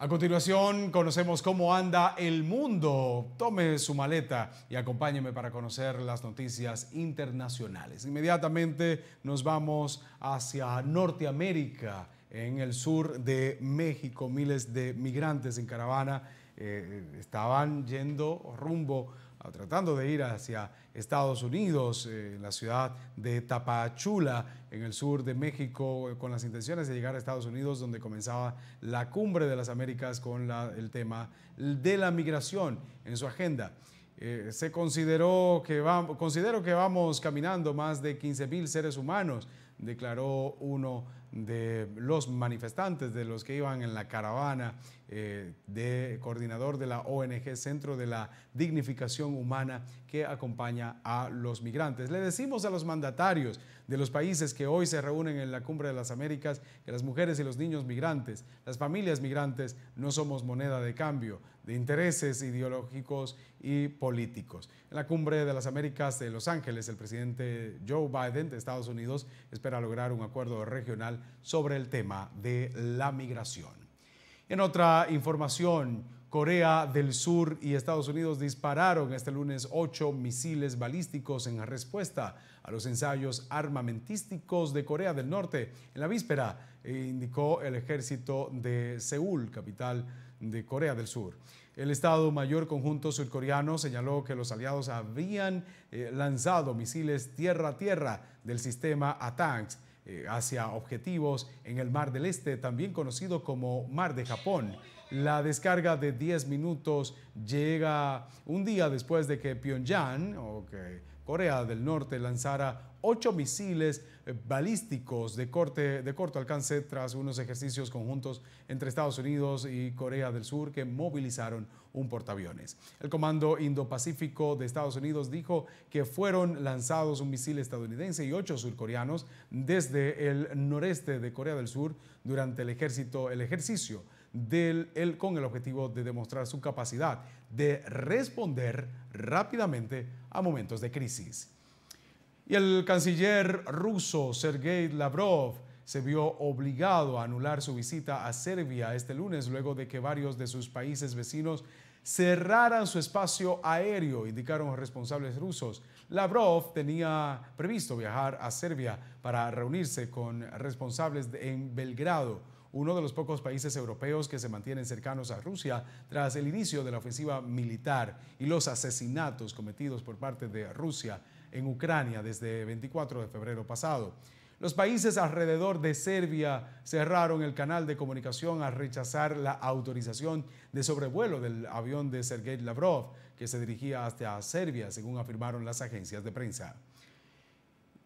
A continuación conocemos cómo anda el mundo. Tome su maleta y acompáñeme para conocer las noticias internacionales. Inmediatamente nos vamos hacia Norteamérica. En el sur de México, miles de migrantes en caravana eh, estaban yendo rumbo tratando de ir hacia Estados Unidos, eh, en la ciudad de Tapachula, en el sur de México, eh, con las intenciones de llegar a Estados Unidos, donde comenzaba la cumbre de las Américas con el tema de la migración en su agenda. Eh, se consideró que vamos, considero que vamos caminando más de 15 mil seres humanos, declaró uno de los manifestantes, de los que iban en la caravana, eh, de coordinador de la ONG Centro de la Dignificación Humana que acompaña a los migrantes. Le decimos a los mandatarios de los países que hoy se reúnen en la Cumbre de las Américas que las mujeres y los niños migrantes, las familias migrantes, no somos moneda de cambio de intereses ideológicos y políticos. En la Cumbre de las Américas de Los Ángeles, el presidente Joe Biden de Estados Unidos espera lograr un acuerdo regional sobre el tema de la migración. En otra información, Corea del Sur y Estados Unidos dispararon este lunes ocho misiles balísticos en respuesta a los ensayos armamentísticos de Corea del Norte. En la víspera, eh, indicó el ejército de Seúl, capital de Corea del Sur. El Estado Mayor Conjunto Surcoreano señaló que los aliados habían eh, lanzado misiles tierra tierra del sistema atanks. Eh, hacia objetivos en el Mar del Este, también conocido como Mar de Japón. La descarga de 10 minutos llega un día después de que Pyongyang, o que Corea del Norte, lanzara ocho misiles eh, balísticos de, corte, de corto alcance tras unos ejercicios conjuntos entre Estados Unidos y Corea del Sur que movilizaron un portaaviones. El Comando Indo-Pacífico de Estados Unidos dijo que fueron lanzados un misil estadounidense y ocho surcoreanos desde el noreste de Corea del Sur durante el, ejército, el ejercicio con el objetivo de demostrar su capacidad de responder rápidamente a momentos de crisis. Y el canciller ruso Sergei Lavrov se vio obligado a anular su visita a Serbia este lunes luego de que varios de sus países vecinos cerraran su espacio aéreo, indicaron responsables rusos. Lavrov tenía previsto viajar a Serbia para reunirse con responsables en Belgrado uno de los pocos países europeos que se mantienen cercanos a Rusia tras el inicio de la ofensiva militar y los asesinatos cometidos por parte de Rusia en Ucrania desde 24 de febrero pasado. Los países alrededor de Serbia cerraron el canal de comunicación al rechazar la autorización de sobrevuelo del avión de Sergei Lavrov, que se dirigía hasta Serbia, según afirmaron las agencias de prensa.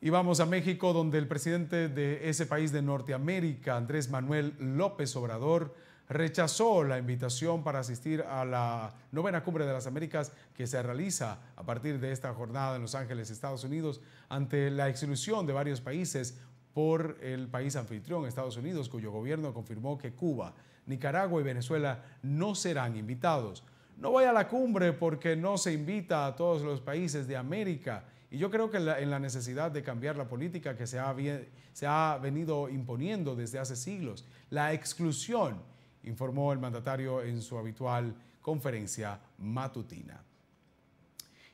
Y vamos a México, donde el presidente de ese país de Norteamérica, Andrés Manuel López Obrador, rechazó la invitación para asistir a la novena cumbre de las Américas que se realiza a partir de esta jornada en Los Ángeles, Estados Unidos, ante la exclusión de varios países por el país anfitrión, Estados Unidos, cuyo gobierno confirmó que Cuba, Nicaragua y Venezuela no serán invitados. No voy a la cumbre porque no se invita a todos los países de América y yo creo que en la, necesidad de cambiar la política que se ha, venido imponiendo desde hace siglos, la exclusión, informó el mandatario en su habitual conferencia matutina.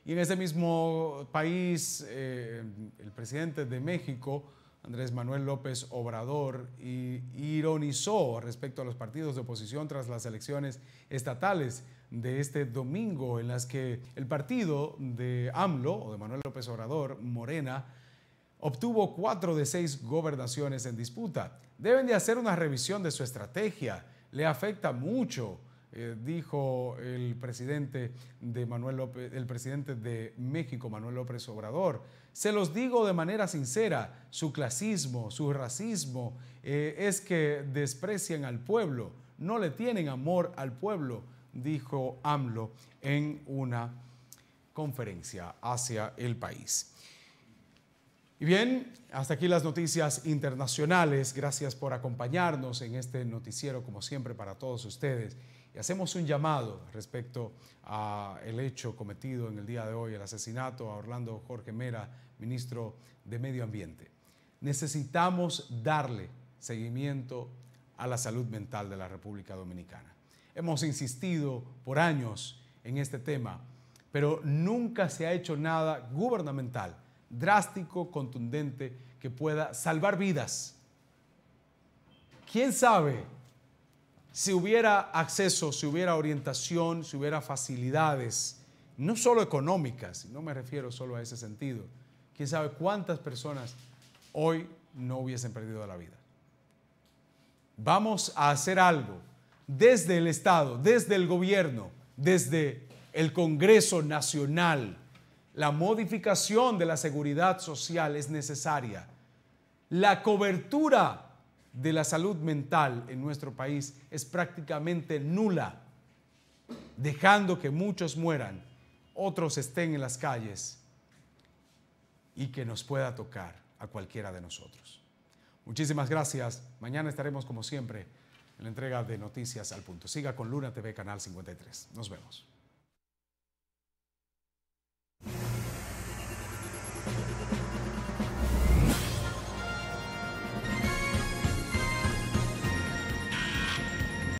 Y en ese mismo país, eh, el presidente de México, Andrés Manuel López Obrador, ironizó respecto a los partidos de oposición tras las elecciones estatales de este domingo, en las que el partido de AMLO, o de Manuel López Obrador, Morena, obtuvo cuatro de seis gobernaciones en disputa. Deben de hacer una revisión de su estrategia, le afecta mucho, eh, dijo el presidente, de Manuel el presidente de México, Manuel López Obrador. Se los digo de manera sincera, su clasismo, su racismo, eh, es que desprecian al pueblo, no le tienen amor al pueblo dijo AMLO en una conferencia hacia el país. Y bien, hasta aquí las noticias internacionales. Gracias por acompañarnos en este noticiero, como siempre, para todos ustedes. Y hacemos un llamado respecto al hecho cometido en el día de hoy, el asesinato a Orlando Jorge Mera, ministro de Medio Ambiente. Necesitamos darle seguimiento a la salud mental de la República Dominicana. Hemos insistido por años en este tema, pero nunca se ha hecho nada gubernamental, drástico, contundente, que pueda salvar vidas. ¿Quién sabe si hubiera acceso, si hubiera orientación, si hubiera facilidades, no solo económicas, no me refiero solo a ese sentido, quién sabe cuántas personas hoy no hubiesen perdido la vida? Vamos a hacer algo desde el Estado, desde el gobierno, desde el Congreso Nacional. La modificación de la seguridad social es necesaria. La cobertura de la salud mental en nuestro país es prácticamente nula, dejando que muchos mueran, otros estén en las calles y que nos pueda tocar a cualquiera de nosotros. Muchísimas gracias. Mañana estaremos como siempre en la entrega de Noticias al Punto. Siga con Luna TV, Canal 53. Nos vemos.